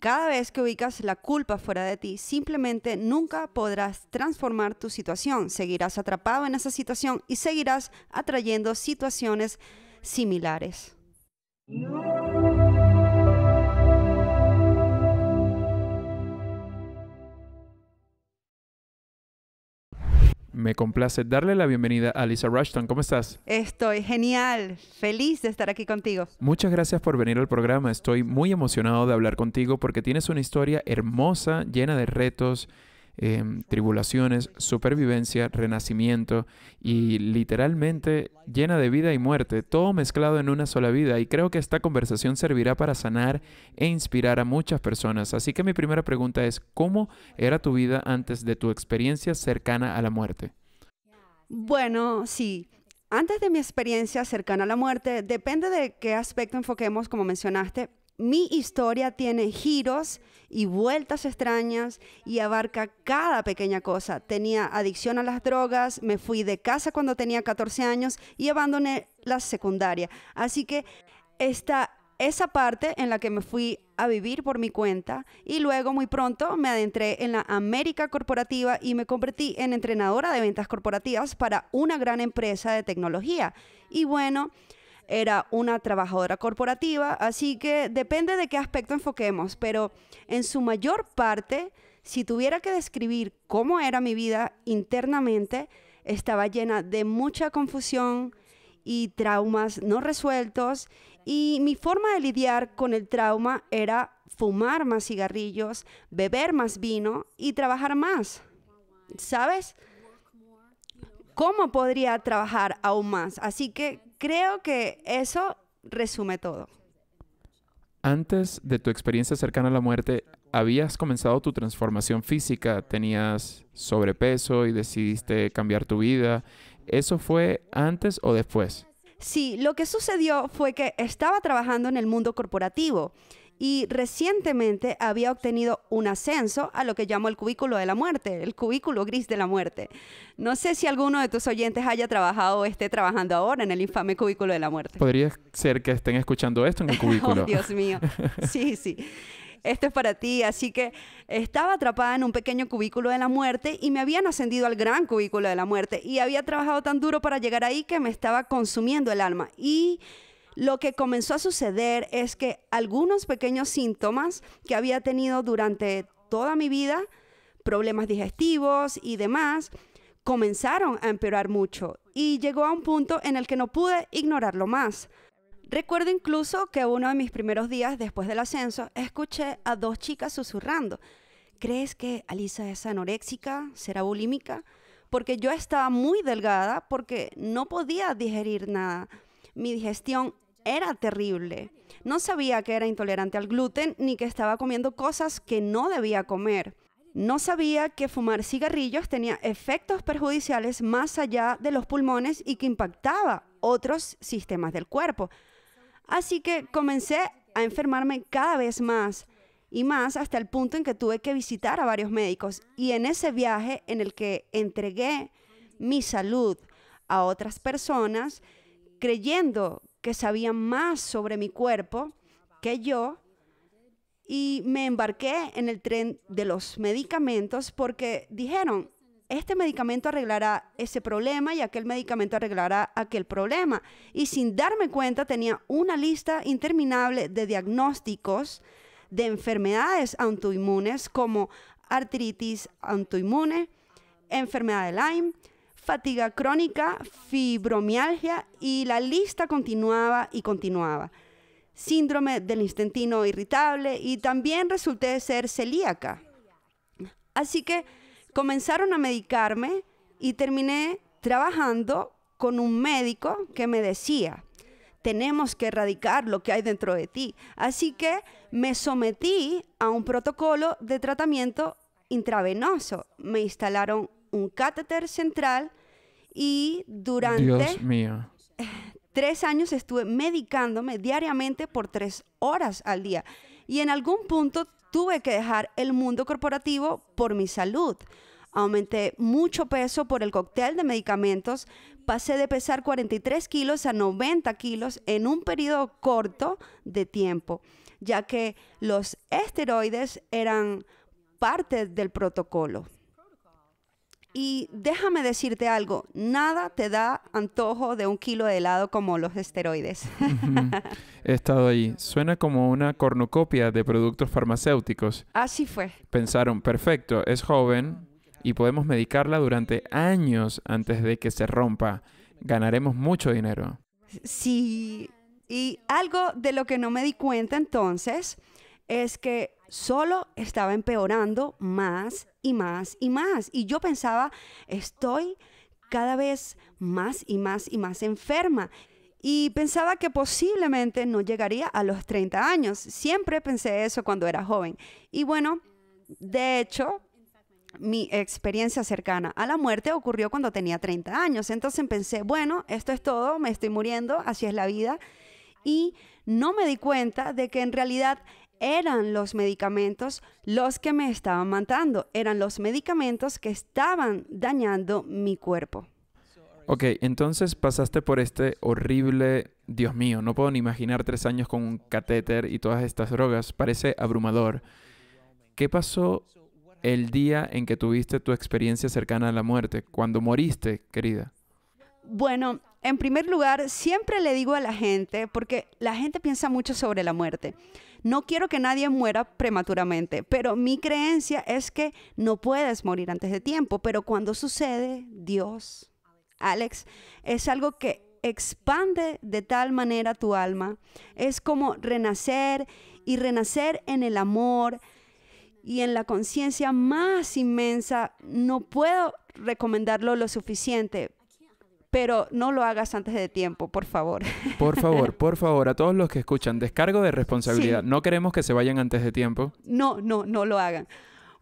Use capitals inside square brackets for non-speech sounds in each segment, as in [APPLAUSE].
Cada vez que ubicas la culpa fuera de ti, simplemente nunca podrás transformar tu situación. Seguirás atrapado en esa situación y seguirás atrayendo situaciones similares. Me complace darle la bienvenida a Lisa Rushton. ¿Cómo estás? Estoy genial, feliz de estar aquí contigo. Muchas gracias por venir al programa. Estoy muy emocionado de hablar contigo porque tienes una historia hermosa, llena de retos Em, tribulaciones, supervivencia, renacimiento y literalmente llena de vida y muerte, todo mezclado en una sola vida. Y creo que esta conversación servirá para sanar e inspirar a muchas personas. Así que mi primera pregunta es, ¿cómo era tu vida antes de tu experiencia cercana a la muerte? Bueno, sí. Antes de mi experiencia cercana a la muerte, depende de qué aspecto enfoquemos, como mencionaste, mi historia tiene giros y vueltas extrañas y abarca cada pequeña cosa. Tenía adicción a las drogas, me fui de casa cuando tenía 14 años y abandoné la secundaria. Así que está esa parte en la que me fui a vivir por mi cuenta y luego muy pronto me adentré en la América corporativa y me convertí en entrenadora de ventas corporativas para una gran empresa de tecnología. Y bueno, era una trabajadora corporativa, así que depende de qué aspecto enfoquemos, pero en su mayor parte, si tuviera que describir cómo era mi vida internamente, estaba llena de mucha confusión y traumas no resueltos y mi forma de lidiar con el trauma era fumar más cigarrillos, beber más vino y trabajar más. ¿Sabes? cómo podría trabajar aún más. Así que creo que eso resume todo. Antes de tu experiencia cercana a la muerte, habías comenzado tu transformación física, tenías sobrepeso y decidiste cambiar tu vida. ¿Eso fue antes o después? Sí, lo que sucedió fue que estaba trabajando en el mundo corporativo y recientemente había obtenido un ascenso a lo que llamo el cubículo de la muerte, el cubículo gris de la muerte. No sé si alguno de tus oyentes haya trabajado o esté trabajando ahora en el infame cubículo de la muerte. Podría ser que estén escuchando esto en el [LAUGHS] cubículo. oh, Dios mío. [LAUGHS] Sí, sí. Esto es para ti, así que estaba atrapada en un pequeño cubículo de la muerte y me habían ascendido al gran cubículo de la muerte y había trabajado tan duro para llegar ahí que me estaba consumiendo el alma y lo que comenzó a suceder es que algunos pequeños síntomas que había tenido durante toda mi vida, problemas digestivos y demás, comenzaron a empeorar mucho y llegó a un punto en el que no pude ignorarlo más. Recuerdo incluso que uno de mis primeros días después del ascenso escuché a dos chicas susurrando. ¿Crees que Alisa es anoréxica? ¿Será bulímica? Porque yo estaba muy delgada porque no podía digerir nada. Mi digestión era terrible. No sabía que era intolerante al gluten ni que estaba comiendo cosas que no debía comer. No sabía que fumar cigarrillos tenía efectos perjudiciales más allá de los pulmones y que impactaba otros sistemas del cuerpo. Así que comencé a enfermarme cada vez más y más hasta el punto en que tuve que visitar a varios médicos y en ese viaje en el que entregué mi salud a otras personas creyendo que sabían más sobre mi cuerpo que yo y me embarqué en el tren de los medicamentos porque dijeron, este medicamento arreglará ese problema y aquel medicamento arreglará aquel problema. Y sin darme cuenta tenía una lista interminable de diagnósticos de enfermedades autoinmunes como artritis autoinmune, enfermedad de Lyme, fatiga crónica, fibromialgia y la lista continuaba y continuaba. Síndrome del intestino irritable y también resulté ser celíaca. Así que comenzaron a medicarme y terminé trabajando con un médico que me decía, tenemos que erradicar lo que hay dentro de ti. Así que me sometí a un protocolo de tratamiento intravenoso. Me instalaron un catéter central y durante... Tres años estuve medicándome diariamente por tres horas al día. Y en algún punto tuve que dejar el mundo corporativo por mi salud. Aumenté mucho peso por el cóctel de medicamentos. Pasé de pesar 43 kilos a 90 kilos en un periodo corto de tiempo, ya que los esteroides eran parte del protocolo. Y déjame decirte algo, nada te da antojo de un kilo de helado como los esteroides. [LAUGHS] He estado ahí. Suena como una cornucopia de productos farmacéuticos. Así fue. Pensaron, perfecto, es joven y podemos medicarla durante años antes de que se rompa. Ganaremos mucho dinero. Sí, y algo de lo que no me di cuenta entonces es que solo estaba empeorando más y más y más. Y yo pensaba, estoy cada vez más y más y más enferma. Y pensaba que posiblemente no llegaría a los 30 años. Siempre pensé eso cuando era joven. Y bueno, de hecho, mi experiencia cercana a la muerte ocurrió cuando tenía 30 años. Entonces pensé, bueno, esto es todo, me estoy muriendo, así es la vida. Y no me di cuenta de que en realidad eran los medicamentos los que me estaban matando, eran los medicamentos que estaban dañando mi cuerpo. Ok, entonces pasaste por este horrible, Dios mío, no puedo ni imaginar tres años con un catéter y todas estas drogas, parece abrumador. ¿Qué pasó el día en que tuviste tu experiencia cercana a la muerte, cuando moriste, querida? Bueno, en primer lugar, siempre le digo a la gente, porque la gente piensa mucho sobre la muerte. No quiero que nadie muera prematuramente, pero mi creencia es que no puedes morir antes de tiempo, pero cuando sucede, Dios, Alex, es algo que expande de tal manera tu alma. Es como renacer y renacer en el amor y en la conciencia más inmensa. No puedo recomendarlo lo suficiente, pero no lo hagas antes de tiempo, por favor. Por [LAUGHS] favor, por favor, a todos los que escuchan, descargo de responsabilidad. No queremos que se vayan antes de tiempo. No, no, no lo hagan.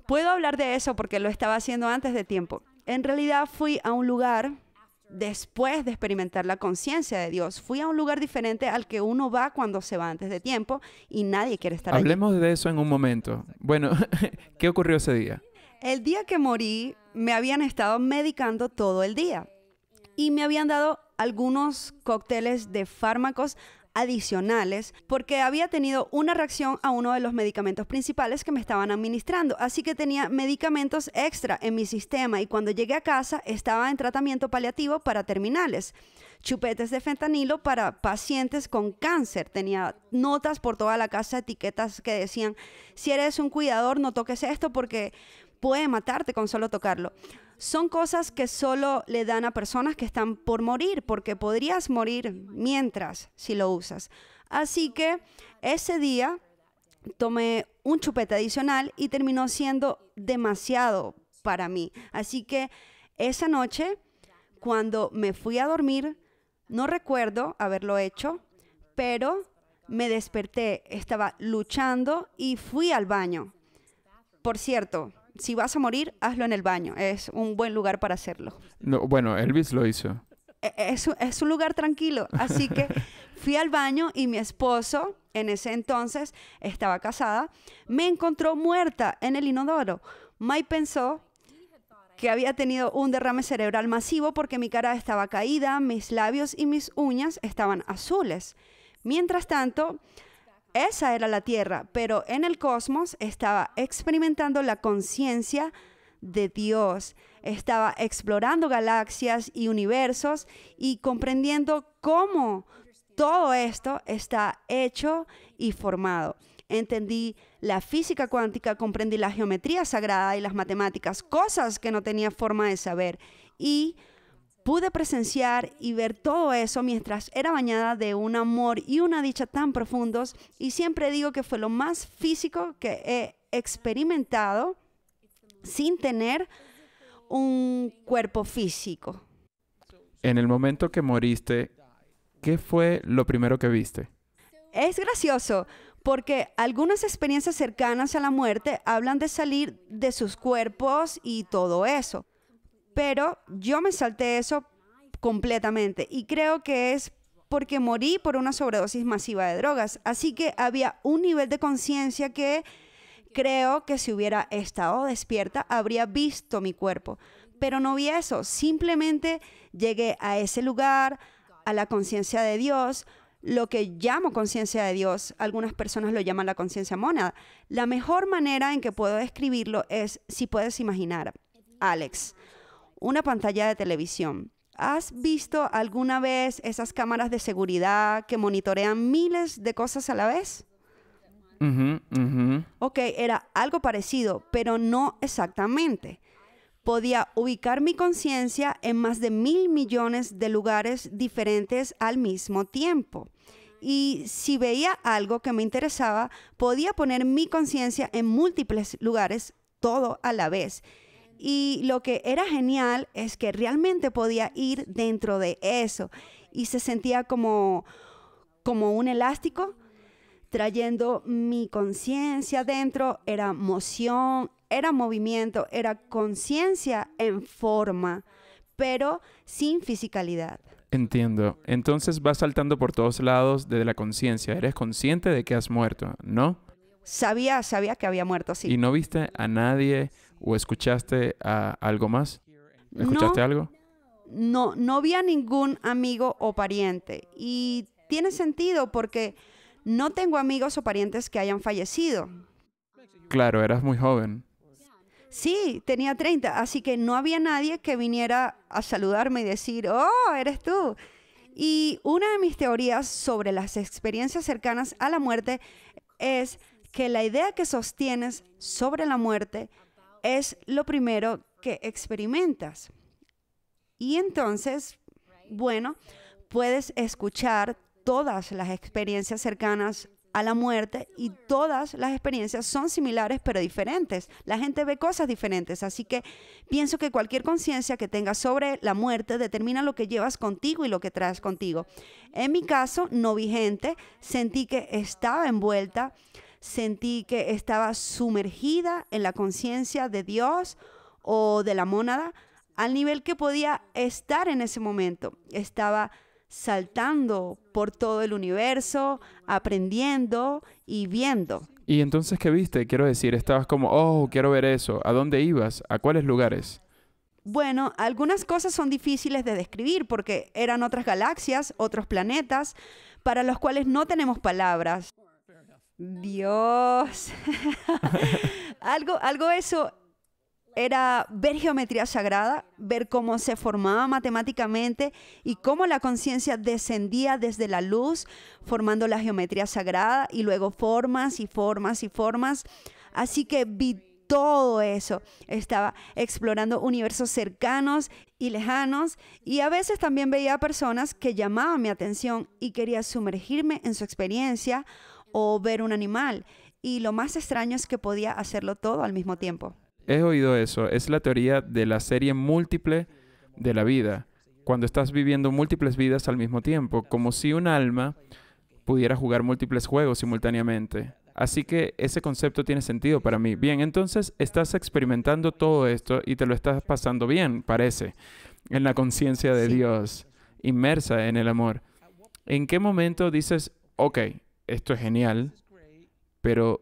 Puedo hablar de eso porque lo estaba haciendo antes de tiempo. En realidad fui a un lugar después de experimentar la conciencia de Dios. Fui a un lugar diferente al que uno va cuando se va antes de tiempo y nadie quiere estar Hablemos de eso en un momento. Bueno, [LAUGHS] ¿qué ocurrió ese día? El día que morí me habían estado medicando todo el día y me habían dado algunos cócteles de fármacos adicionales porque había tenido una reacción a uno de los medicamentos principales que me estaban administrando. Así que tenía medicamentos extra en mi sistema y cuando llegué a casa estaba en tratamiento paliativo para terminales. Chupetes de fentanilo para pacientes con cáncer. Tenía notas por toda la casa, etiquetas que decían, si eres un cuidador no toques esto porque puede matarte con solo tocarlo son cosas que solo le dan a personas que están por morir, porque podrías morir mientras si lo usas. Así que ese día tomé un chupete adicional y terminó siendo demasiado para mí. Así que esa noche, cuando me fui a dormir, no recuerdo haberlo hecho, pero me desperté, estaba luchando y fui al baño. Por cierto, si vas a morir, hazlo en el baño. Es un buen lugar para hacerlo. No, bueno, Elvis lo hizo. E, es, es, un lugar tranquilo. Así que [LAUGHS] fui al baño y mi esposo, en ese entonces estaba casada, me encontró muerta en el inodoro. May pensó que había tenido un derrame cerebral masivo porque mi cara estaba caída, mis labios y mis uñas estaban azules. Mientras tanto, esa era la Tierra, pero en el cosmos estaba experimentando la conciencia de Dios. Estaba explorando galaxias y universos y comprendiendo cómo todo esto está hecho y formado. Entendí la física cuántica, comprendí la geometría sagrada y las matemáticas, cosas que no tenía forma de saber. Y Pude presenciar y ver todo eso mientras era bañada de un amor y una dicha tan profundos y siempre digo que fue lo más físico que he experimentado sin tener un cuerpo físico. En el momento que moriste, ¿qué fue lo primero que viste? Es gracioso porque algunas experiencias cercanas a la muerte hablan de salir de sus cuerpos y todo eso. Pero yo me salté eso completamente y creo que es porque morí por una sobredosis masiva de drogas. Así que había un nivel de conciencia que creo que si hubiera estado despierta habría visto mi cuerpo. Pero no vi eso, simplemente llegué a ese lugar, a la conciencia de Dios, lo que llamo conciencia de Dios, algunas personas lo llaman la conciencia mónada. La mejor manera en que puedo describirlo es si puedes imaginar, Alex, una pantalla de televisión. ¿Has visto alguna vez esas cámaras de seguridad que monitorean miles de cosas a la vez? Ok, era algo parecido, pero no exactamente. Podía ubicar mi conciencia en más de mil millones de lugares diferentes al mismo tiempo. Y si veía algo que me interesaba, podía poner mi conciencia en múltiples lugares todo a la vez y lo que era genial es que realmente podía ir dentro de eso y se sentía como, como un elástico trayendo mi conciencia dentro, era moción, era movimiento, era conciencia en forma, pero sin fisicalidad. Entiendo. Entonces vas saltando por todos lados desde la conciencia. Eres consciente de que has muerto, ¿no? Sabía, sabía que había muerto, sí. Y no viste a nadie o escuchaste algo más? ¿Escuchaste algo? No, no vi ningún amigo o pariente. Y tiene sentido porque no tengo amigos o parientes que hayan fallecido. Claro, eras muy joven. Sí, tenía 30, así que no había nadie que viniera a saludarme y decir, oh, eres tú. Y una de mis teorías sobre las experiencias cercanas a la muerte es que la idea que sostienes sobre la muerte es lo primero que experimentas. Y entonces, bueno, puedes escuchar todas las experiencias cercanas a la muerte y todas las experiencias son similares pero diferentes. La gente ve cosas diferentes, así que pienso que cualquier conciencia que tengas sobre la muerte determina lo que llevas contigo y lo que traes contigo. En mi caso, no vigente, sentí que estaba envuelta sentí que estaba sumergida en la conciencia de Dios o de la mónada al nivel que podía estar en ese momento. Estaba saltando por todo el universo, aprendiendo y viendo. Y entonces, ¿qué viste? Quiero decir, estabas como, oh, quiero ver eso. ¿A dónde ibas? ¿A cuáles lugares? Bueno, algunas cosas son difíciles de describir porque eran otras galaxias, otros planetas, para los cuales no tenemos palabras. Dios. [LAUGHS] algo, algo eso era ver geometría sagrada, ver cómo se formaba matemáticamente y cómo la conciencia descendía desde la luz, formando la geometría sagrada y luego formas y formas y formas. Así que vi todo eso. Estaba explorando universos cercanos y lejanos y a veces también veía personas que llamaban mi atención y quería sumergirme en su experiencia o ver un animal. Y lo más extraño es que podía hacerlo todo al mismo tiempo. He oído eso. Es la teoría de la serie múltiple de la vida. Cuando estás viviendo múltiples vidas al mismo tiempo, como si un alma pudiera jugar múltiples juegos simultáneamente. Así que ese concepto tiene sentido para mí. Bien, entonces estás experimentando todo esto y te lo estás pasando bien, parece, en la conciencia de Dios, inmersa en el amor. ¿En qué momento dices, ok, esto es genial, pero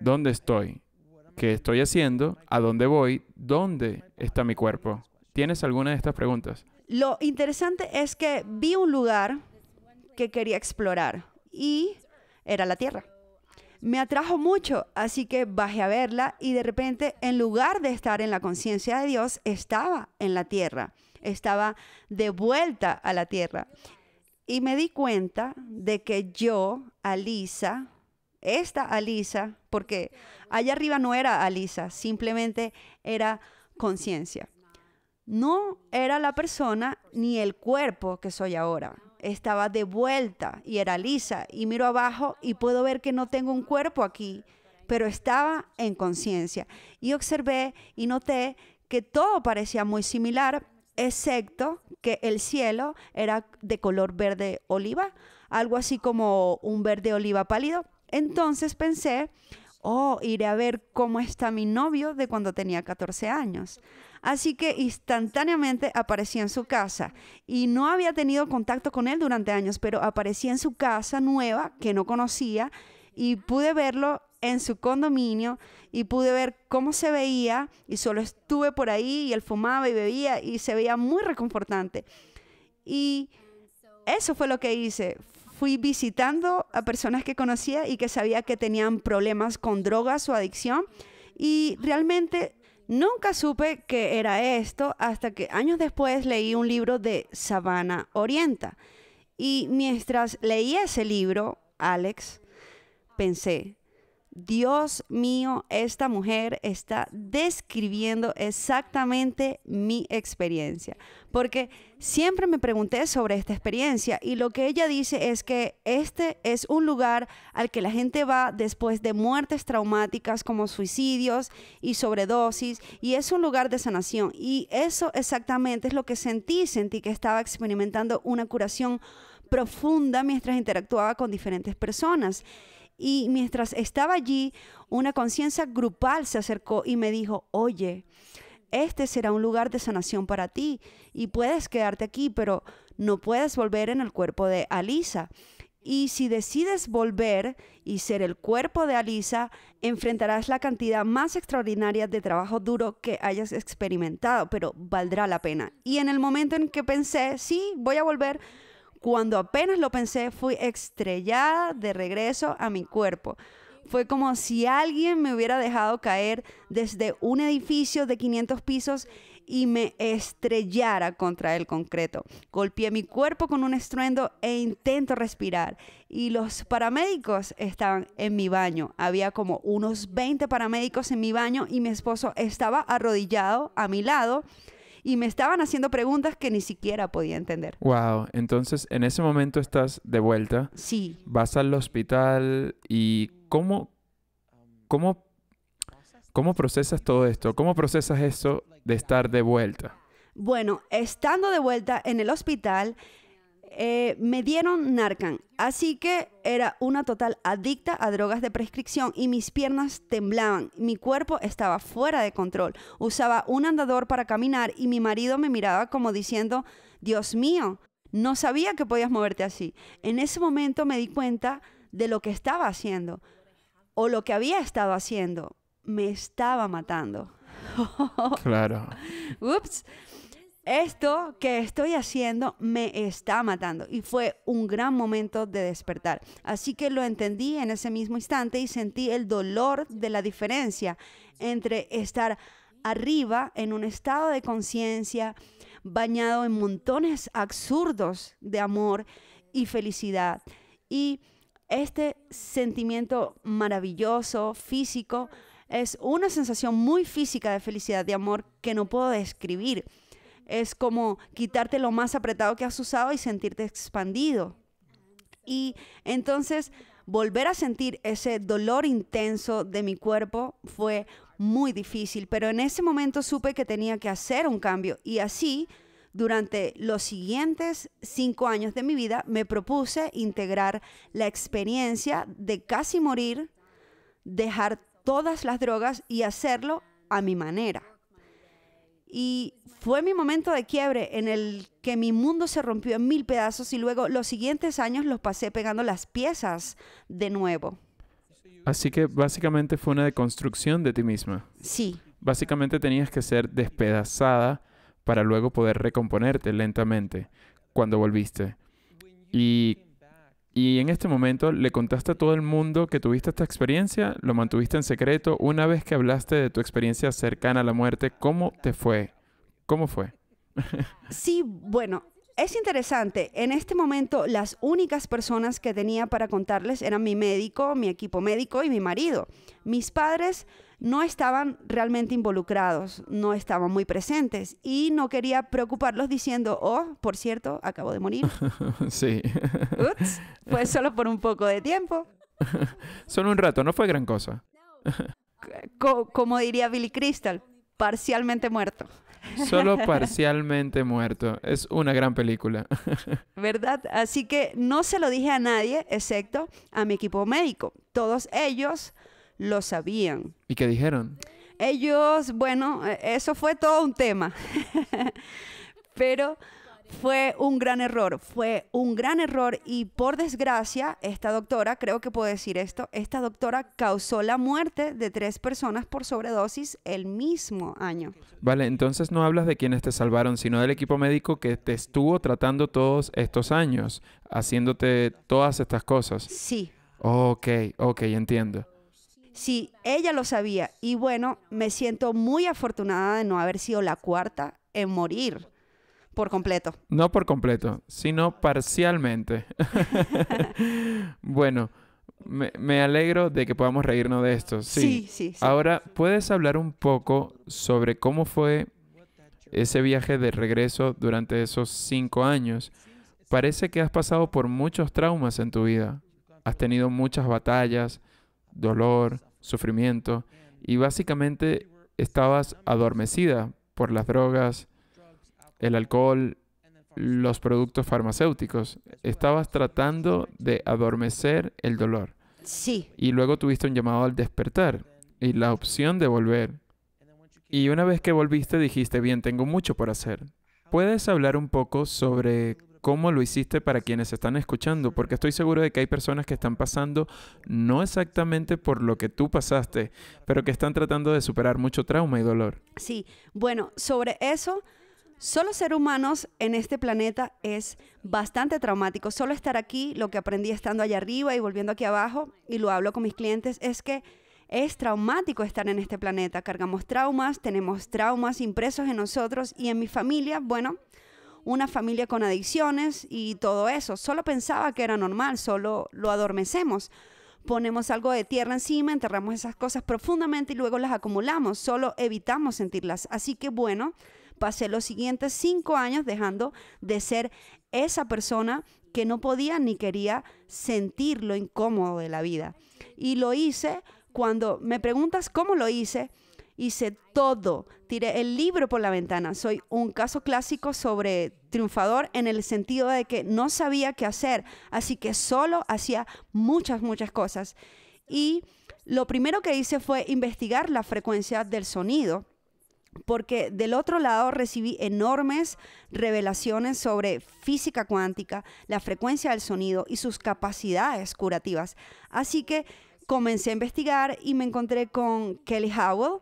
¿dónde estoy? ¿Qué estoy haciendo? ¿A dónde voy? ¿Dónde está mi cuerpo? ¿Tienes alguna de estas preguntas? Lo interesante es que vi un lugar que quería explorar y era la Tierra. Me atrajo mucho, así que bajé a verla y de repente, en lugar de estar en la conciencia de Dios, estaba en la Tierra, estaba de vuelta a la Tierra. Y me di cuenta de que yo Alisa, esta Alisa, porque allá arriba no era Alisa, simplemente era conciencia. No era la persona ni el cuerpo que soy ahora. Estaba de vuelta y era Alisa. y miro abajo y puedo ver que no tengo un cuerpo aquí, pero estaba en conciencia. Y observé y noté que todo parecía muy similar, excepto que el cielo era de color verde oliva, algo así como un verde oliva pálido. Entonces pensé, oh, iré a ver cómo está mi novio de cuando tenía 14 años. Así que instantáneamente aparecí en su casa y no había tenido contacto con él durante años, pero aparecí en su casa nueva que no conocía y pude verlo en su condominio y pude ver cómo se veía y solo estuve por ahí y él fumaba y bebía y se veía muy reconfortante. Y eso fue lo que hice fui visitando a personas que conocía y que sabía que tenían problemas con drogas o adicción y realmente nunca supe que era esto hasta que años después leí un libro de Savannah Orienta. Y mientras leía ese libro, Alex, pensé, Dios mío, esta mujer está describiendo exactamente mi experiencia. Porque siempre me pregunté sobre esta experiencia y lo que ella dice es que este es un lugar al que la gente va después de muertes traumáticas como suicidios y sobredosis y es un lugar de sanación. Y eso exactamente es lo que sentí, sentí que estaba experimentando una curación profunda mientras interactuaba con diferentes personas. Y mientras estaba allí, una conciencia grupal se acercó y me dijo, oye, este será un lugar de sanación para ti y puedes quedarte aquí, pero no puedes volver en el cuerpo de Alisa. Y si decides volver y ser el cuerpo de Alisa, enfrentarás la cantidad más extraordinaria de trabajo duro que hayas experimentado, pero valdrá la pena. Y en el momento en que pensé, sí, voy a volver, cuando apenas lo pensé, fui estrellada de regreso a mi cuerpo. Fue como si alguien me hubiera dejado caer desde un edificio de 500 pisos y me estrellara contra el concreto. Golpeé mi cuerpo con un estruendo e intento respirar. Y los paramédicos estaban en mi baño. Había como unos 20 paramédicos en mi baño y mi esposo estaba arrodillado a mi lado y me estaban haciendo preguntas que ni siquiera podía entender. Wow, entonces en ese momento estás de vuelta. Sí. Vas al hospital y ¿cómo, cómo, cómo procesas todo esto? ¿Cómo procesas esto de estar de vuelta? Bueno, estando de vuelta en el hospital, eh, me dieron Narcan, así que era una total adicta a drogas de prescripción y mis piernas temblaban, mi cuerpo estaba fuera de control, usaba un andador para caminar y mi marido me miraba como diciendo, Dios mío, no sabía que podías moverte así. En ese momento me di cuenta de lo que estaba haciendo o lo que había estado haciendo. Me estaba matando. [LAUGHS] claro. Ups esto que estoy haciendo me está matando y fue un gran momento de despertar. Así que lo entendí en ese mismo instante y sentí el dolor de la diferencia entre estar arriba en un estado de conciencia bañado en montones absurdos de amor y felicidad y este sentimiento maravilloso físico es una sensación muy física de felicidad, de amor que no puedo describir es como quitarte lo más apretado que has usado y sentirte expandido. Y entonces volver a sentir ese dolor intenso de mi cuerpo fue muy difícil, pero en ese momento supe que tenía que hacer un cambio y así durante los siguientes cinco años de mi vida me propuse integrar la experiencia de casi morir, dejar todas las drogas y hacerlo a mi manera. Y fue mi momento de quiebre en el que mi mundo se rompió en mil pedazos y luego los siguientes años los pasé pegando las piezas de nuevo. Así que básicamente fue una deconstrucción de ti misma. Sí. Básicamente tenías que ser despedazada para luego poder recomponerte lentamente cuando volviste. Y y en este momento le contaste a todo el mundo que tuviste esta experiencia, lo mantuviste en secreto. Una vez que hablaste de tu experiencia cercana a la muerte, ¿cómo te fue? ¿Cómo fue? [LAUGHS] sí, bueno, es interesante. En este momento, las únicas personas que tenía para contarles eran mi médico, mi equipo médico y mi marido. Mis padres no estaban realmente involucrados, no estaban muy presentes y no quería preocuparlos diciendo, oh, por cierto, acabo de morir. [LAUGHS] sí. Ups, fue solo por un poco de tiempo. [LAUGHS] solo un rato, no fue gran cosa. [LAUGHS] como diría Billy Crystal, parcialmente muerto. Solo parcialmente muerto. Es una gran película. ¿Verdad? Así que no se lo dije a nadie, excepto a mi equipo médico. Todos ellos lo sabían. ¿Y qué dijeron? Ellos, bueno, eh, eso fue todo un tema, [LAUGHS] pero fue un gran error, fue un gran error y por desgracia, esta doctora, creo que puedo decir esto, esta doctora causó la muerte de tres personas por sobredosis el mismo año. Vale, entonces no hablas de quienes te salvaron, sino del equipo médico que te estuvo tratando todos estos años, haciéndote todas estas cosas. Sí. Ok, ok, entiendo. Sí, ella lo sabía. Y bueno, me siento muy afortunada de no haber sido la cuarta en morir por completo. No por completo, sino parcialmente. [LAUGHS] bueno, me, alegro de que podamos reírnos de esto. sí, sí. Ahora, ¿puedes hablar un poco sobre cómo fue ese viaje de regreso durante esos cinco años? Parece que has pasado por muchos traumas en tu vida. Has tenido muchas batallas dolor, sufrimiento, y básicamente estabas adormecida por las drogas, el alcohol, los productos farmacéuticos. Estabas tratando de adormecer el dolor. Sí. Y luego tuviste un llamado al despertar y la opción de volver. Y una vez que volviste dijiste, bien, tengo mucho por hacer. ¿Puedes hablar un poco sobre cómo lo hiciste para quienes están escuchando, porque estoy seguro de que hay personas que están pasando no exactamente por lo que tú pasaste, pero que están tratando de superar mucho trauma y dolor. Sí, bueno, sobre eso, solo ser humanos en este planeta es bastante traumático. Solo estar aquí, lo que aprendí estando allá arriba y volviendo aquí abajo, y lo hablo con mis clientes, es que es traumático estar en este planeta. Cargamos traumas, tenemos traumas impresos en nosotros y en mi familia, bueno, una familia con adicciones y todo eso. Solo pensaba que era normal, solo lo adormecemos. Ponemos algo de tierra encima, enterramos esas cosas profundamente y luego las acumulamos, solo evitamos sentirlas. Así que bueno, pasé los siguientes cinco años dejando de ser esa persona que no podía ni quería sentir lo incómodo de la vida. Y lo hice cuando me preguntas cómo lo hice, Hice todo, tiré el libro por la ventana. Soy un caso clásico sobre triunfador en el sentido de que no sabía qué hacer, así que solo hacía muchas, muchas cosas. Y lo primero que hice fue investigar la frecuencia del sonido porque del otro lado recibí enormes revelaciones sobre física cuántica, la frecuencia del sonido y sus capacidades curativas. Así que comencé a investigar y me encontré con Kelly Howell,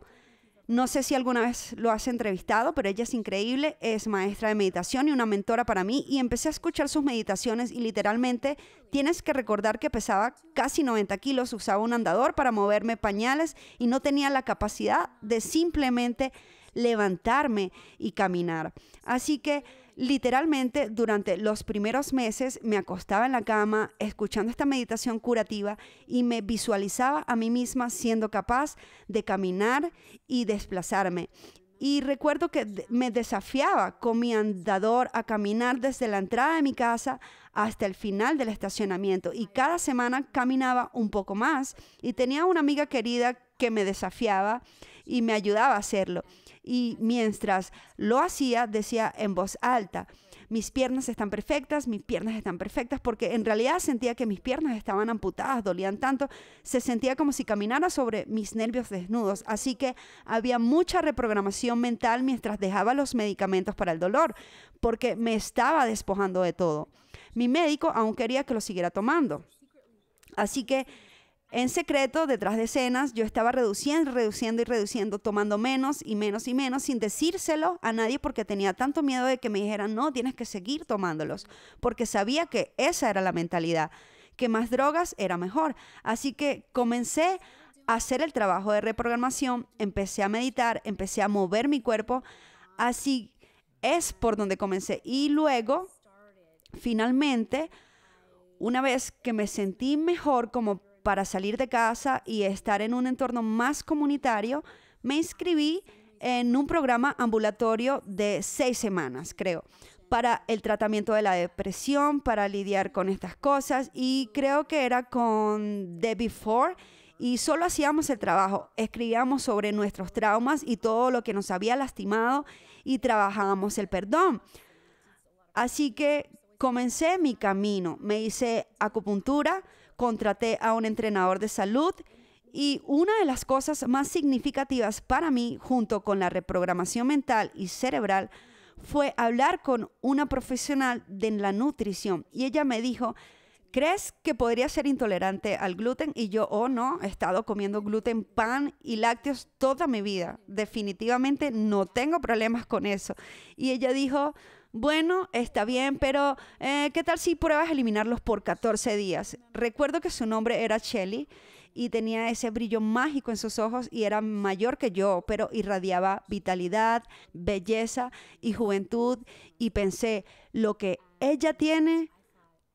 no sé si alguna vez lo has entrevistado, pero ella es increíble, es maestra de meditación y una mentora para mí y empecé a escuchar sus meditaciones y literalmente tienes que recordar que pesaba casi 90 kilos, usaba un andador para moverme pañales y no tenía la capacidad de simplemente levantarme y caminar. Así que Literalmente, durante los primeros meses me acostaba en la cama escuchando esta meditación curativa y me visualizaba a mí misma siendo capaz de caminar y desplazarme. Y recuerdo que me desafiaba con mi andador a caminar desde la entrada de mi casa hasta el final del estacionamiento. Y cada semana caminaba un poco más. Y tenía una amiga querida que me desafiaba y me ayudaba a hacerlo y mientras lo hacía decía en voz alta, mis piernas están perfectas, mis piernas están perfectas, porque en realidad sentía que mis piernas estaban amputadas, dolían tanto, se sentía como si caminara sobre mis nervios desnudos, así que había mucha reprogramación mental mientras dejaba los medicamentos para el dolor, porque me estaba despojando de todo. Mi médico aún quería que lo siguiera tomando. Así que en secreto, detrás de escenas, yo estaba reduciendo, reduciendo y reduciendo, tomando menos y menos y menos sin decírselo a nadie porque tenía tanto miedo de que me dijeran, no, tienes que seguir tomándolos, porque sabía que esa era la mentalidad, que más drogas era mejor. Así que comencé a hacer el trabajo de reprogramación, empecé a meditar, empecé a mover mi cuerpo, así es por donde comencé. Y luego, finalmente, una vez que me sentí mejor como para salir de casa y estar en un entorno más comunitario, me inscribí en un programa ambulatorio de seis semanas, creo, para el tratamiento de la depresión, para lidiar con estas cosas y creo que era con The Before y solo hacíamos el trabajo, escribíamos sobre nuestros traumas y todo lo que nos había lastimado y trabajábamos el perdón. Así que comencé mi camino, me hice acupuntura, contraté a un entrenador de salud y una de las cosas más significativas para mí, junto con la reprogramación mental y cerebral, fue hablar con una profesional de la nutrición. Y ella me dijo, ¿crees que podría ser intolerante al gluten? Y yo, oh no, he estado comiendo gluten, pan y lácteos toda mi vida. Definitivamente no tengo problemas con eso. Y ella dijo, bueno, está bien, pero eh, ¿qué tal si pruebas a eliminarlos por 14 días? Recuerdo que su nombre era Shelly y tenía ese brillo mágico en sus ojos y era mayor que yo, pero irradiaba vitalidad, belleza y juventud y pensé, lo que ella tiene,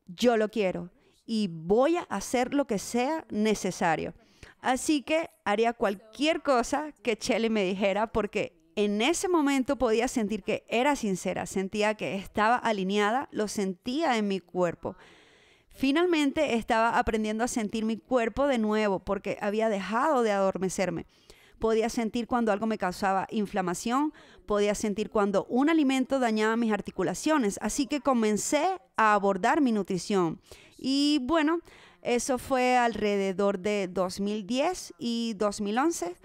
yo lo quiero y voy a hacer lo que sea necesario. Así que haría cualquier cosa que Shelly me dijera porque en ese momento podía sentir que era sincera, sentía que estaba alineada, lo sentía en mi cuerpo. Finalmente estaba aprendiendo a sentir mi cuerpo de nuevo porque había dejado de adormecerme. Podía sentir cuando algo me causaba inflamación, podía sentir cuando un alimento dañaba mis articulaciones, así que comencé a abordar mi nutrición. Y bueno, eso fue alrededor de 2010 y 2011.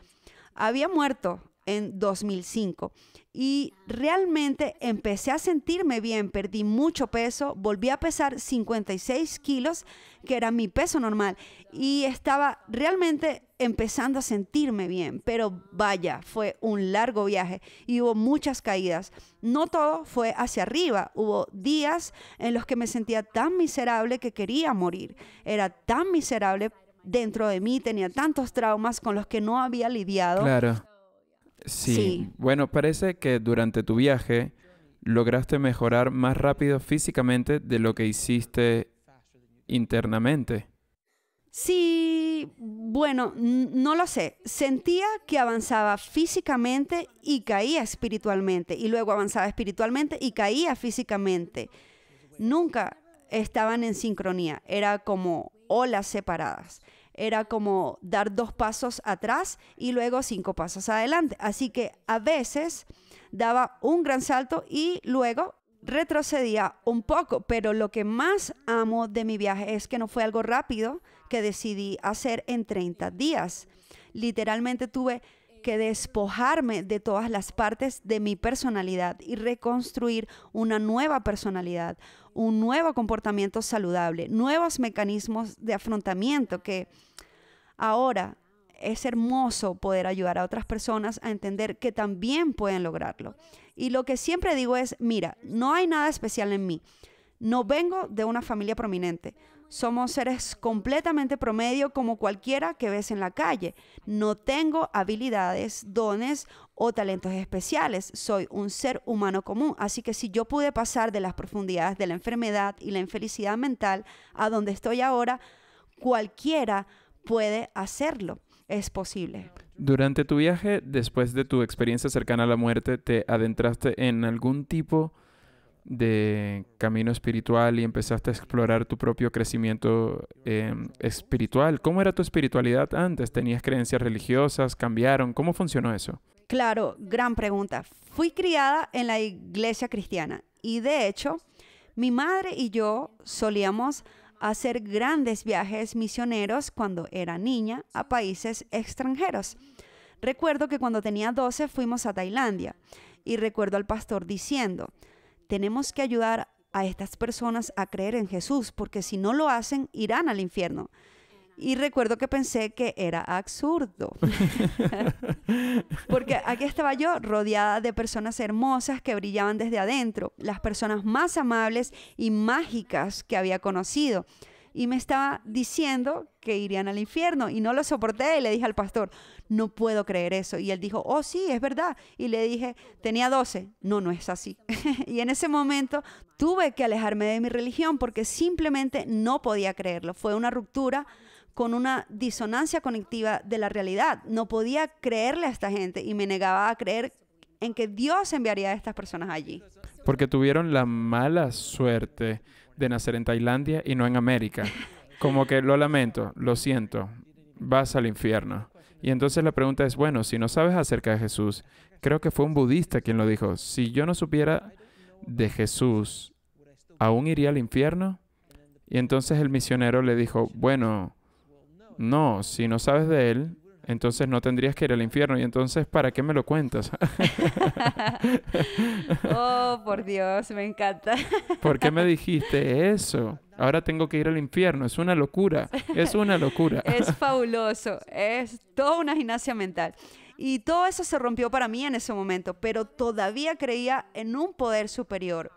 Había muerto en 2005. Y realmente empecé a sentirme bien, perdí mucho peso, volví a pesar 56 kilos, que era mi peso normal, y estaba realmente empezando a sentirme bien, pero vaya, fue un largo viaje y hubo muchas caídas. No todo fue hacia arriba, hubo días en los que me sentía tan miserable que quería morir, era tan miserable dentro de mí, tenía tantos traumas con los que no había lidiado. Claro Sí. Bueno, parece que durante tu viaje lograste mejorar más rápido físicamente de lo que hiciste internamente. Sí, bueno, no lo sé. Sentía que avanzaba físicamente y caía espiritualmente, y luego avanzaba espiritualmente y caía físicamente. Nunca estaban en sincronía, era como olas separadas era como dar dos pasos atrás y luego cinco pasos adelante. Así que a veces daba un gran salto y luego retrocedía un poco, pero lo que más amo de mi viaje es que no fue algo rápido que decidí hacer en 30 días. Literalmente tuve que despojarme de todas las partes de mi personalidad y reconstruir una nueva personalidad, un nuevo comportamiento saludable, nuevos mecanismos de afrontamiento que ahora es hermoso poder ayudar a otras personas a entender que también pueden lograrlo. Y lo que siempre digo es, mira, no hay nada especial en mí. No vengo de una familia prominente. Somos seres completamente promedio como cualquiera que ves en la calle. No tengo habilidades, dones o talentos especiales. Soy un ser humano común. Así que si yo pude pasar de las profundidades de la enfermedad y la infelicidad mental a donde estoy ahora, cualquiera puede hacerlo. Es posible. Durante tu viaje, después de tu experiencia cercana a la muerte, ¿te adentraste en algún tipo de camino espiritual y empezaste a explorar tu propio crecimiento em, espiritual. ¿Cómo era tu espiritualidad antes? ¿Tenías creencias religiosas? ¿Cambiaron? ¿Cómo funcionó eso? Claro, gran pregunta. Fui criada en la iglesia cristiana y de hecho mi madre y yo solíamos hacer grandes viajes misioneros cuando era niña a países extranjeros. Recuerdo que cuando tenía 12 fuimos a Tailandia y recuerdo al pastor diciendo, tenemos que ayudar a estas personas a creer en Jesús, porque si no lo hacen, irán al infierno. Y recuerdo que pensé que era absurdo. [LAUGHS] Porque aquí estaba yo rodeada de personas hermosas que brillaban desde adentro, las personas más amables y mágicas que había conocido y me estaba diciendo que irían al infierno y no lo soporté y le dije al pastor, no puedo creer eso. Y él dijo, oh sí, es verdad. Y le dije, tenía 12, no, no es así. [LAUGHS] y en ese momento tuve que alejarme de mi religión porque simplemente no podía creerlo. Fue una ruptura con una disonancia conectiva de la realidad. No podía creerle a esta gente y me negaba a creer en que Dios enviaría a estas personas allí. Porque tuvieron la mala suerte de nacer en Tailandia y no en América. Como que lo lamento, lo siento, vas al infierno. Y entonces la pregunta es, bueno, si no sabes acerca de Jesús, creo que fue un budista quien lo dijo, si yo no supiera de Jesús, ¿aún iría al infierno? Y entonces el misionero le dijo, bueno, no, si no sabes de él, entonces no tendrías que ir al infierno. Y entonces, ¿para qué me lo cuentas? [LAUGHS] oh, por [LAUGHS] Dios, me encanta. ¿Por qué me [LAUGHS] dijiste eso? Ahora tengo que ir al infierno. Es una locura. Es una locura. es fabuloso. Es toda una gimnasia mental. Y todo eso se rompió para mí en ese momento, pero todavía creía en un poder superior.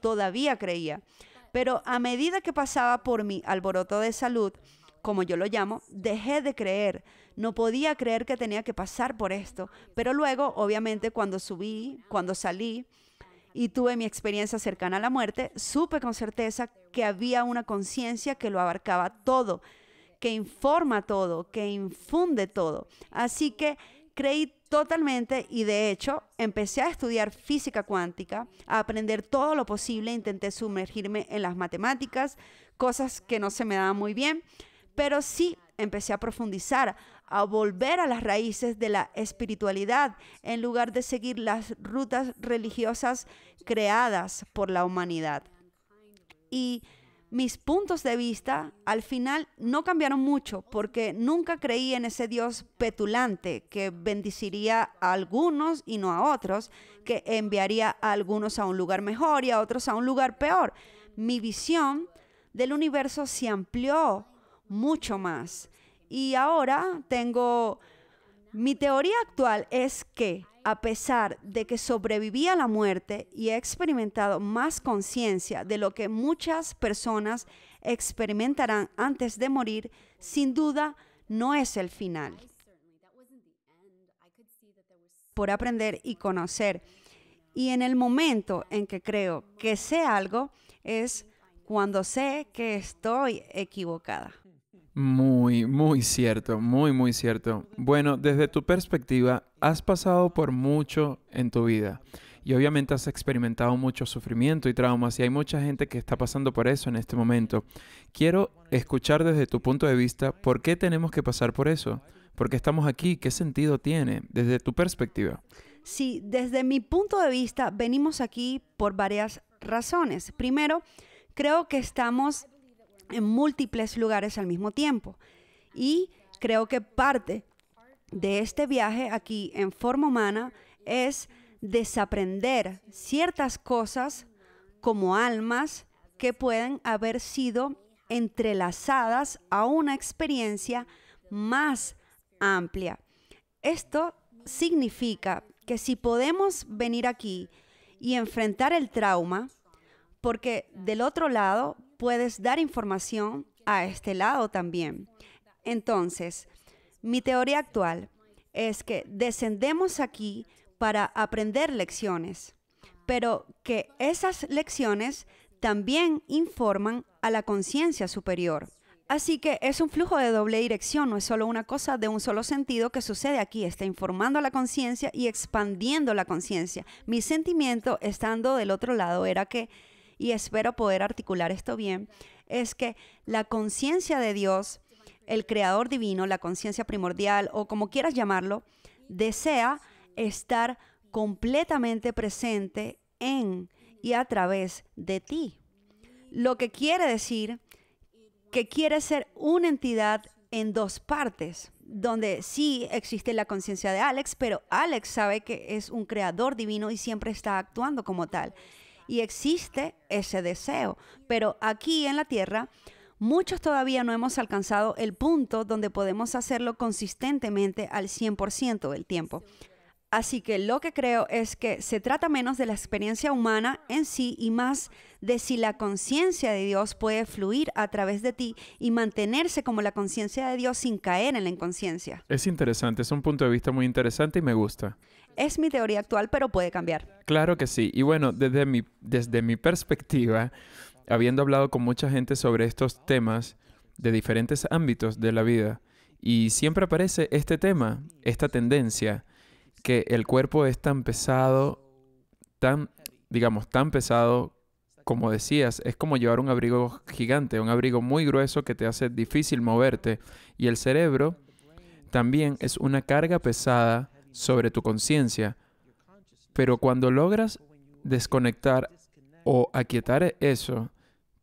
Todavía creía. Pero a medida que pasaba por mi alboroto de salud, como yo lo llamo, dejé de creer. No podía creer que tenía que pasar por esto. Pero luego, obviamente, cuando subí, cuando salí y tuve mi experiencia cercana a la muerte, supe con certeza que había una conciencia que lo abarcaba todo, que informa todo, que infunde todo. Así que creí totalmente y de hecho empecé a estudiar física cuántica, a aprender todo lo posible, intenté sumergirme en las matemáticas, cosas que no se me daban muy bien. Pero sí empecé a profundizar, a volver a las raíces de la espiritualidad en lugar de seguir las rutas religiosas creadas por la humanidad. Y mis puntos de vista al final no cambiaron mucho porque nunca creí en ese Dios petulante que bendeciría a algunos y no a otros, que enviaría a algunos a un lugar mejor y a otros a un lugar peor. Mi visión del universo se amplió mucho más. Y ahora tengo, mi teoría actual es que a pesar de que sobreviví a la muerte y he experimentado más conciencia de lo que muchas personas experimentarán antes de morir, sin duda no es el final. Por aprender y conocer. Y en el momento en que creo que sé algo es cuando sé que estoy equivocada. Muy, muy cierto, muy, muy cierto. Bueno, desde tu perspectiva, has pasado por mucho en tu vida y obviamente has experimentado mucho sufrimiento y traumas y hay mucha gente que está pasando por eso en este momento. Quiero escuchar desde tu punto de vista por qué tenemos que pasar por eso, por qué estamos aquí, qué sentido tiene desde tu perspectiva. Sí, desde mi punto de vista venimos aquí por varias razones. Primero, creo que estamos en múltiples lugares al mismo tiempo. Y creo que parte de este viaje aquí en forma humana es desaprender ciertas cosas como almas que pueden haber sido entrelazadas a una experiencia más amplia. Esto significa que si podemos venir aquí y enfrentar el trauma, porque del otro lado puedes dar información a este lado también. Entonces, mi teoría actual es que descendemos aquí para aprender lecciones, pero que esas lecciones también informan a la conciencia superior. Así que es un flujo de doble dirección, no es solo una cosa de un solo sentido que sucede aquí, está informando a la conciencia y expandiendo la conciencia. Mi sentimiento estando del otro lado era que y espero poder articular esto bien, es que la conciencia de Dios, el creador divino, la conciencia primordial o como quieras llamarlo, desea estar completamente presente en y a través de ti. Lo que quiere decir que quiere ser una entidad en dos partes, donde sí existe la conciencia de Alex, pero Alex sabe que es un creador divino y siempre está actuando como tal y existe ese deseo. Pero aquí en la Tierra, muchos todavía no hemos alcanzado el punto donde podemos hacerlo consistentemente al 100% del tiempo. Así que lo que creo es que se trata menos de la experiencia humana en sí y más de si la conciencia de Dios puede fluir a través de ti y mantenerse como la conciencia de Dios sin caer en la inconsciencia. Es interesante, es un punto de vista muy interesante y me gusta. Es mi teoría actual, pero puede cambiar. Claro que sí. Y bueno, desde mi, desde mi perspectiva, habiendo hablado con mucha gente sobre estos temas de diferentes ámbitos de la vida, y siempre aparece este tema, esta tendencia, que el cuerpo es tan pesado, tan, digamos, tan pesado, como decías, es como llevar un abrigo gigante, un abrigo muy grueso que te hace difícil moverte. Y el cerebro también es una carga pesada sobre tu conciencia. Pero cuando logras desconectar o aquietar eso,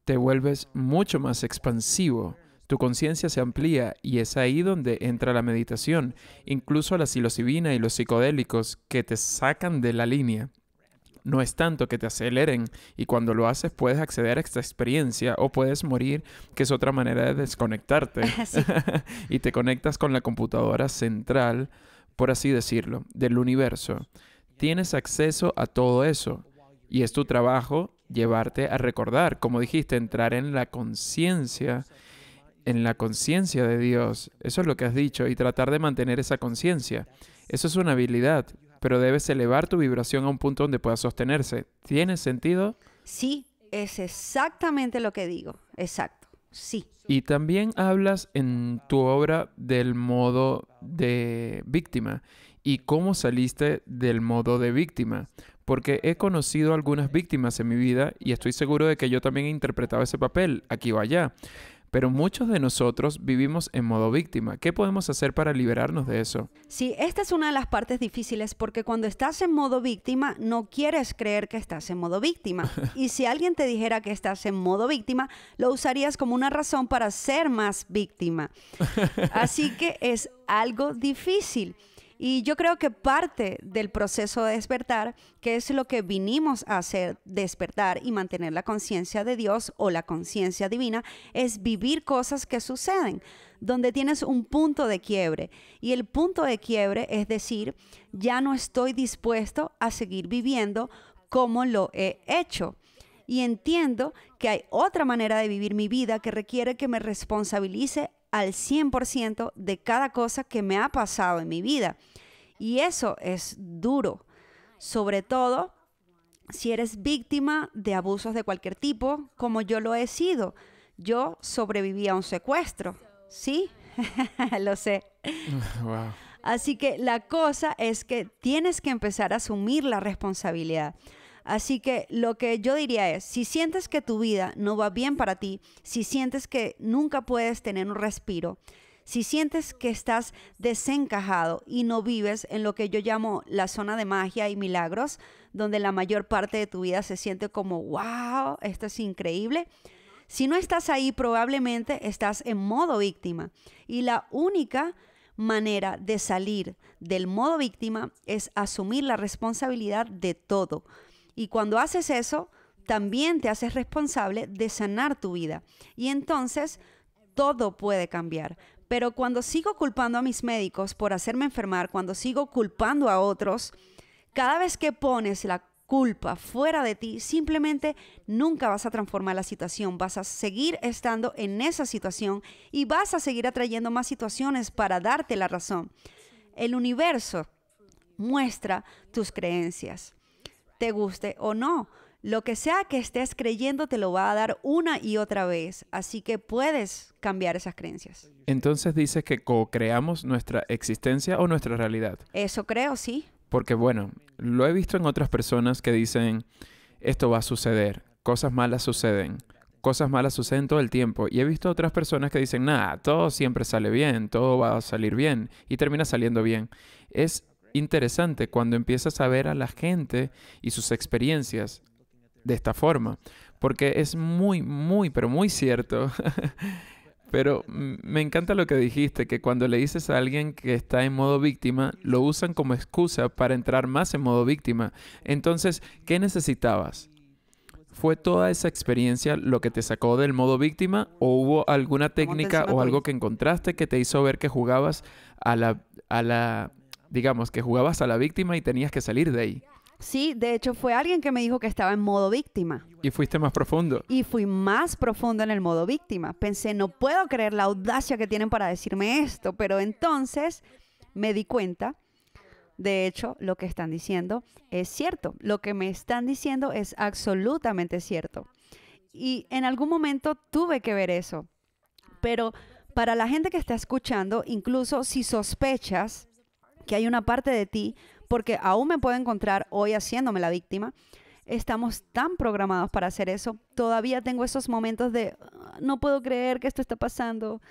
te vuelves mucho más expansivo. Tu conciencia se amplía y es ahí donde entra la meditación, incluso la psilocibina y los psicodélicos que te sacan de la línea. No es tanto que te aceleren y cuando lo haces puedes acceder a esta experiencia o puedes morir, que es otra manera de desconectarte. [LAUGHS] [LAUGHS] y te conectas con la computadora central por así decirlo, del universo, tienes acceso a todo eso. Y es tu trabajo llevarte a recordar, como dijiste, entrar en la conciencia, en la conciencia de Dios. Eso es lo que has dicho, y tratar de mantener esa conciencia. Eso es una habilidad, pero debes elevar tu vibración a un punto donde pueda sostenerse. ¿Tiene sentido? Sí, es exactamente lo que digo, exacto. Y también hablas en tu obra del modo de víctima y cómo saliste del modo de víctima. Porque he conocido algunas víctimas en mi vida y estoy seguro de que yo también he interpretado ese papel aquí o allá. Pero muchos de nosotros vivimos en modo víctima. ¿Qué podemos hacer para liberarnos de eso? Sí, esta es una de las partes difíciles porque cuando estás en modo víctima no quieres creer que estás en modo víctima. [LAUGHS] y si alguien te dijera que estás en modo víctima, lo usarías como una razón para ser más víctima. [LAUGHS] Así que es algo difícil. Y yo creo que parte del proceso de despertar, que es lo que vinimos a hacer, despertar y mantener la conciencia de Dios o la conciencia divina, es vivir cosas que suceden, donde tienes un punto de quiebre. Y el punto de quiebre es decir, ya no estoy dispuesto a seguir viviendo como lo he hecho y entiendo que hay otra manera de vivir mi vida que requiere que me responsabilice al 100% de cada cosa que me ha pasado en mi vida. Y eso es duro, sobre todo si eres víctima de abusos de cualquier tipo, como yo lo he sido. Yo sobreviví a un secuestro, ¿sí? [LAUGHS] lo sé. [LAUGHS] Así que la cosa es que tienes que empezar a asumir la responsabilidad. Así que lo que yo diría es, si sientes que tu vida no va bien para ti, si sientes que nunca puedes tener un respiro, si sientes que estás desencajado y no vives en lo que yo llamo la zona de magia y milagros, donde la mayor parte de tu vida se siente como, wow, esto es increíble. Si no estás ahí, probablemente estás en modo víctima. Y la única manera de salir del modo víctima es asumir la responsabilidad de todo. Y cuando haces eso, también te haces responsable de sanar tu vida. Y entonces todo puede cambiar. Pero cuando sigo culpando a mis médicos por hacerme enfermar, cuando sigo culpando a otros, cada vez que pones la culpa fuera de ti, simplemente nunca vas a transformar la situación, vas a seguir estando en esa situación y vas a seguir atrayendo más situaciones para darte la razón. El universo muestra tus creencias, te guste o no. Lo que sea que estés creyendo te lo va a dar una y otra vez, así que puedes cambiar esas creencias. Entonces dices que co-creamos nuestra existencia o nuestra realidad. Eso creo, sí. Porque bueno, lo he visto en otras personas que dicen, esto va a suceder, cosas malas suceden, cosas malas suceden todo el tiempo. Y he visto otras personas que dicen, nada, todo siempre sale bien, todo va a salir bien y termina saliendo bien. Es interesante cuando empiezas a ver a la gente y sus experiencias de esta forma, porque es muy, muy, pero muy cierto. [LAUGHS] pero me encanta lo que dijiste, que cuando le dices a alguien que está en modo víctima, lo usan como excusa para entrar más en modo víctima. Entonces, ¿qué necesitabas? ¿Fue toda esa experiencia lo que te sacó del modo víctima o hubo alguna técnica o algo que encontraste que te hizo ver que jugabas a la, a la, digamos, que jugabas a la víctima y tenías que salir de ahí? Sí, de hecho fue alguien que me dijo que estaba en modo víctima. Y fuiste más profundo. Y fui más profundo en el modo víctima. Pensé, no puedo creer la audacia que tienen para decirme esto, pero entonces me di cuenta, de hecho, lo que están diciendo es cierto. Lo que me están diciendo es absolutamente cierto. Y en algún momento tuve que ver eso. Pero para la gente que está escuchando, incluso si sospechas que hay una parte de ti porque aún me puedo encontrar hoy haciéndome la víctima. Estamos tan programados para hacer eso. Todavía tengo esos momentos de ah, no puedo creer que esto está pasando.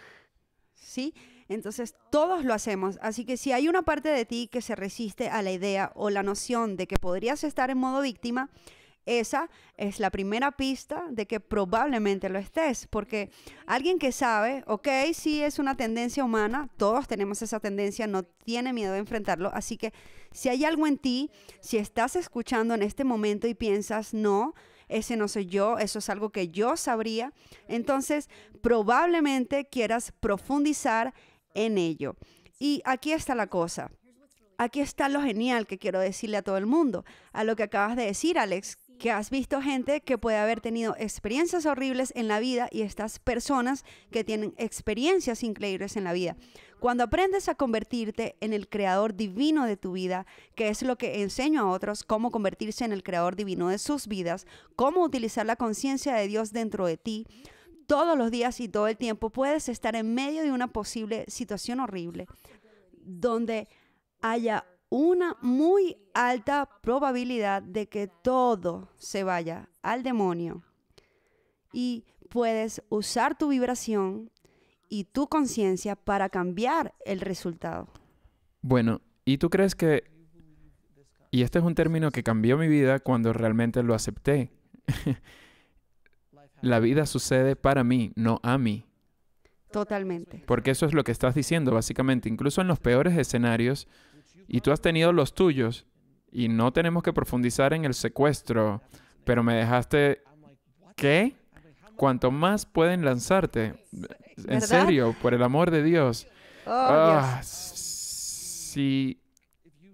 ¿Sí? Entonces, todos lo hacemos. Así que si hay una parte de ti que se resiste a la idea o la noción de que podrías estar en modo víctima, esa es la primera pista de que probablemente lo estés, porque alguien que sabe, ok, sí es una tendencia humana, todos tenemos esa tendencia, no tiene miedo de enfrentarlo, así que si hay algo en ti, si estás escuchando en este momento y piensas, no, ese no soy yo, eso es algo que yo sabría, entonces probablemente quieras profundizar en ello. Y aquí está la cosa. Aquí está lo genial que quiero decirle a todo el mundo, a lo que acabas de decir, Alex, que has visto gente que puede haber tenido experiencias horribles en la vida y estas personas que tienen experiencias increíbles en la vida. Cuando aprendes a convertirte en el creador divino de tu vida, que es lo que enseño a otros, cómo convertirse en el creador divino de sus vidas, cómo utilizar la conciencia de Dios dentro de ti, todos los días y todo el tiempo puedes estar en medio de una posible situación horrible, donde haya una muy alta probabilidad de que todo se vaya al demonio. Y puedes usar tu vibración y tu conciencia para cambiar el resultado. Bueno, ¿y tú crees que... Y este es un término que cambió mi vida cuando realmente lo acepté. [LAUGHS] La vida sucede para mí, no a mí. Totalmente. Porque eso es lo que estás diciendo, básicamente. Incluso en los peores escenarios, y tú has tenido los tuyos. Y no tenemos que profundizar en el secuestro. Pero me dejaste... ¿Qué? Cuanto más pueden lanzarte. En serio, por el amor de oh, ah, Dios. Si,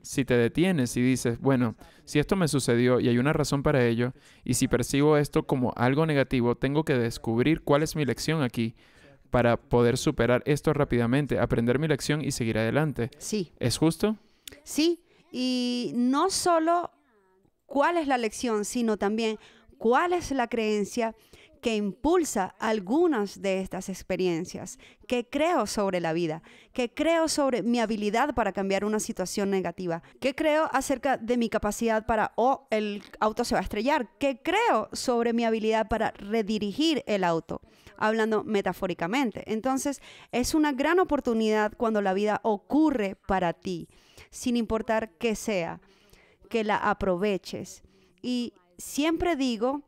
si te detienes y dices, bueno, si esto me sucedió y hay una razón para ello, y si percibo esto como algo negativo, tengo que descubrir cuál es mi lección aquí para poder superar esto rápidamente, aprender mi lección y seguir adelante. Sí. ¿Es justo? ¿Sí? Y no solo cuál es la lección, sino también cuál es la creencia que impulsa algunas de estas experiencias, que creo sobre la vida, que creo sobre mi habilidad para cambiar una situación negativa, que creo acerca de mi capacidad para, o el auto se va a estrellar, que creo sobre mi habilidad para redirigir el auto, hablando metafóricamente. Entonces, es una gran oportunidad cuando la vida ocurre para ti sin importar qué sea, que la aproveches. Y siempre digo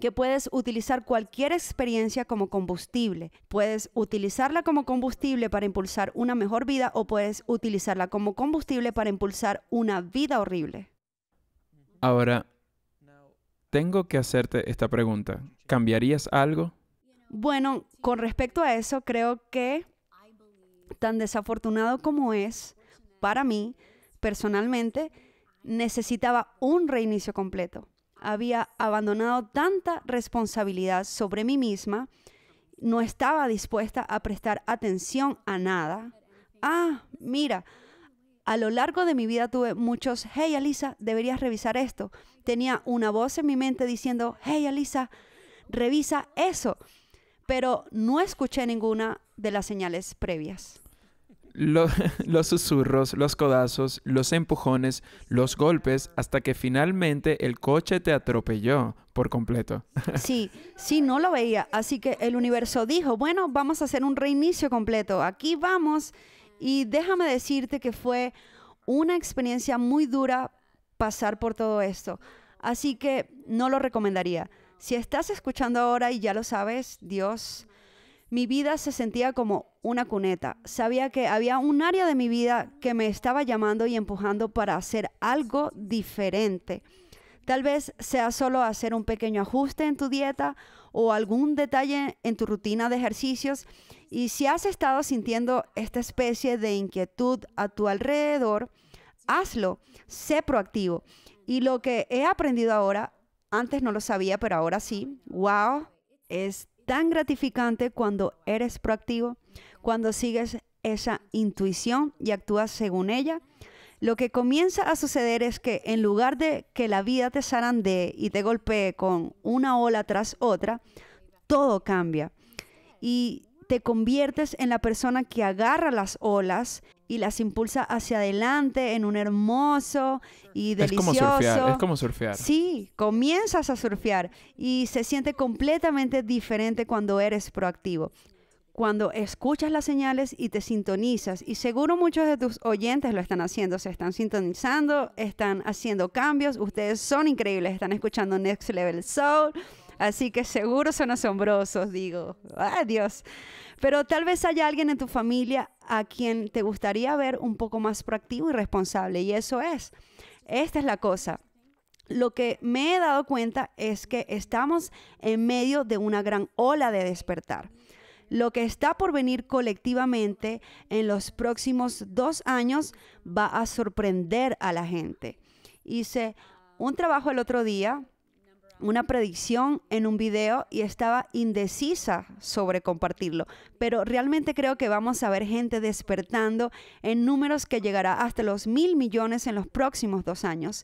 que puedes utilizar cualquier experiencia como combustible. Puedes utilizarla como combustible para impulsar una mejor vida o puedes utilizarla como combustible para impulsar una vida horrible. Ahora, tengo que hacerte esta pregunta. ¿Cambiarías algo? Bueno, con respecto a eso, creo que tan desafortunado como es, para mí, personalmente, necesitaba un reinicio completo. Había abandonado tanta responsabilidad sobre mí misma, no estaba dispuesta a prestar atención a nada. Ah, mira, a lo largo de mi vida tuve muchos, hey Alisa, deberías revisar esto. Tenía una voz en mi mente diciendo, hey Alisa, revisa eso. Pero no escuché ninguna de las señales previas. [LAUGHS] los susurros, los codazos, los empujones, los golpes, hasta que finalmente el coche te atropelló por completo. [LAUGHS] Sí, sí, no lo veía. Así que el universo dijo, bueno, vamos a hacer un reinicio completo. Aquí vamos. Y déjame decirte que fue una experiencia muy dura pasar por todo esto. Así que no lo recomendaría. Si estás escuchando ahora y ya lo sabes, Dios mi vida se sentía como una cuneta. Sabía que había un área de mi vida que me estaba llamando y empujando para hacer algo diferente. Tal vez sea solo hacer un pequeño ajuste en tu dieta o algún detalle en tu rutina de ejercicios. Y si has estado sintiendo esta especie de inquietud a tu alrededor, hazlo, sé proactivo. Y lo que he aprendido ahora, antes no lo sabía, pero ahora sí, wow, es tan gratificante cuando eres proactivo, cuando sigues esa intuición y actúas según ella. Lo que comienza a suceder es que en lugar de que la vida te zarandee y te golpee con una ola tras otra, todo cambia. Y te conviertes en la persona que agarra las olas y las impulsa hacia adelante en un hermoso y delicioso. Es como surfear, Sí, comienzas a surfear y se siente completamente diferente cuando eres proactivo. Cuando escuchas las señales y te sintonizas, y seguro muchos de tus oyentes lo están haciendo, se están sintonizando, están haciendo cambios, ustedes son increíbles, están escuchando Next Level Soul, Así que seguro son asombrosos, digo. Adiós. Pero tal vez haya alguien en tu familia a quien te gustaría ver un poco más proactivo y responsable. Y eso es. Esta es la cosa lo que me he dado cuenta es que estamos en medio de una gran ola de despertar. Lo que está por venir colectivamente en los próximos dos años va a sorprender a la gente. Hice un trabajo el otro día una predicción en un video y estaba indecisa sobre compartirlo. Pero realmente creo que vamos a ver gente despertando en números que llegará hasta los mil millones en los próximos dos años.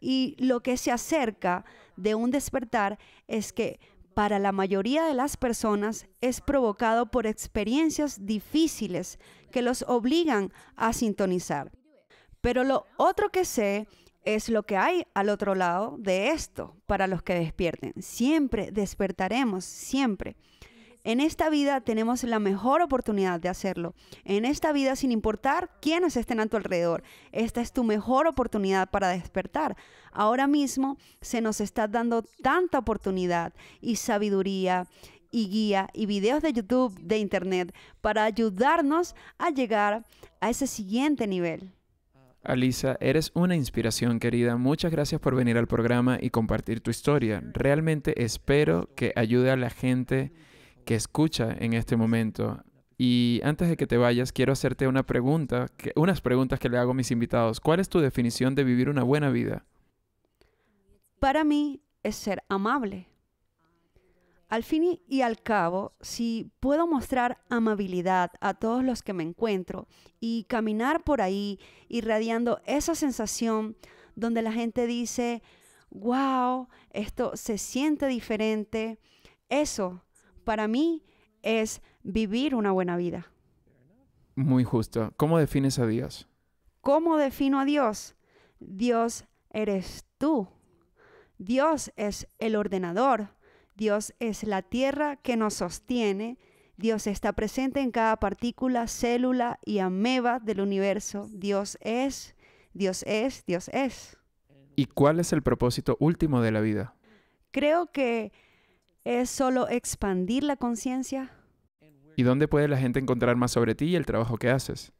Y lo que se acerca de un despertar es que para la mayoría de las personas es provocado por experiencias difíciles que los obligan a sintonizar. Pero lo otro que sé es lo que hay al otro lado de esto para los que despierten. Siempre despertaremos, siempre. En esta vida tenemos la mejor oportunidad de hacerlo. En esta vida, sin importar quiénes estén a tu alrededor, esta es tu mejor oportunidad para despertar. Ahora mismo se nos está dando tanta oportunidad y sabiduría y guía y videos de YouTube, de Internet, para ayudarnos a llegar a ese siguiente nivel. Alisa, eres una inspiración querida. Muchas gracias por venir al programa y compartir tu historia. Realmente espero que ayude a la gente que escucha en este momento. Y antes de que te vayas, quiero hacerte una pregunta, unas preguntas que le hago a mis invitados. ¿Cuál es tu definición de vivir una buena vida? Para mí es ser amable, al fin y al cabo, si puedo mostrar amabilidad a todos los que me encuentro y caminar por ahí irradiando esa sensación donde la gente dice, wow, esto se siente diferente, eso para mí es vivir una buena vida. Muy justo. ¿Cómo defines a Dios? ¿Cómo defino a Dios? Dios eres tú. Dios es el ordenador Dios es la tierra que nos sostiene. Dios está presente en cada partícula, célula y ameba del universo. Dios es, Dios es, Dios es. ¿Y cuál es el propósito último de la vida? Creo que es solo expandir la conciencia. ¿Y dónde puede la gente encontrar más sobre ti y el trabajo que haces?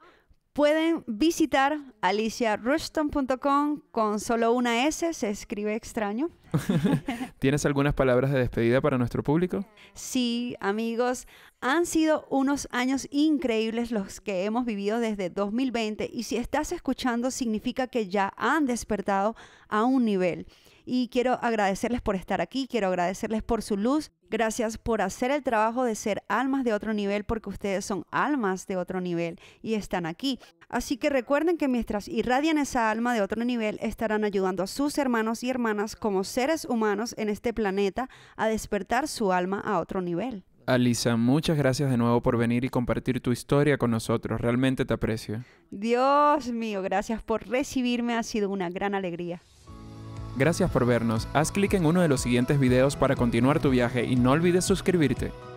Pueden visitar aliciarushton.com con solo una S, se escribe extraño. [LAUGHS] ¿Tienes algunas palabras de despedida para nuestro público? Sí, amigos, han sido unos años increíbles los que hemos vivido desde 2020 y si estás escuchando significa que ya han despertado a un nivel. Y quiero agradecerles por estar aquí, quiero agradecerles por su luz, Gracias por hacer el trabajo de ser almas de otro nivel porque ustedes son almas de otro nivel y están aquí. Así que recuerden que mientras irradian esa alma de otro nivel, estarán ayudando a sus hermanos y hermanas como seres humanos en este planeta a despertar su alma a otro nivel. Alisa, muchas gracias de nuevo por venir y compartir tu historia con nosotros. Realmente te aprecio. Dios mío, gracias por recibirme. Ha sido una gran alegría. Gracias por vernos, haz clic en uno de los siguientes videos para continuar tu viaje y no olvides suscribirte.